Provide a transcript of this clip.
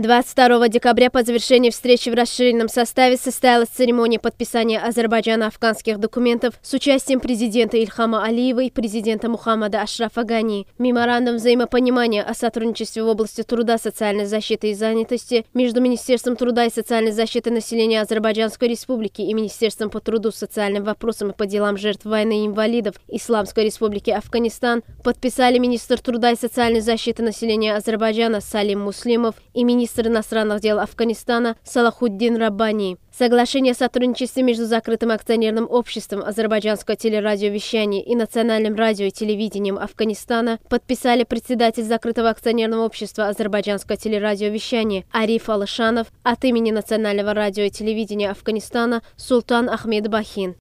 22 декабря по завершении встречи в расширенном составе состоялась церемония подписания Азербайджана афганских документов с участием президента Ильхама Алиева и президента Мухаммада Ашрафа Гани. Меморандум взаимопонимания о сотрудничестве в области труда, социальной защиты и занятости между Министерством труда и социальной защиты населения Азербайджанской республики и Министерством по труду, социальным вопросам и по делам жертв войны и инвалидов Исламской республики Афганистан подписали министр труда и социальной защиты населения Азербайджана Салим Муслимов и министр министр иностранных дел Афганистана Салахуддин Рабани. Соглашение о сотрудничестве между закрытым акционерным обществом Азербайджанского телерадиовещания и Национальным радио и телевидением Афганистана подписали председатель закрытого акционерного общества Азербайджанского телерадиовещания Ариф Алышанов от имени Национального радио и телевидения Афганистана Султан Ахмед Бахин.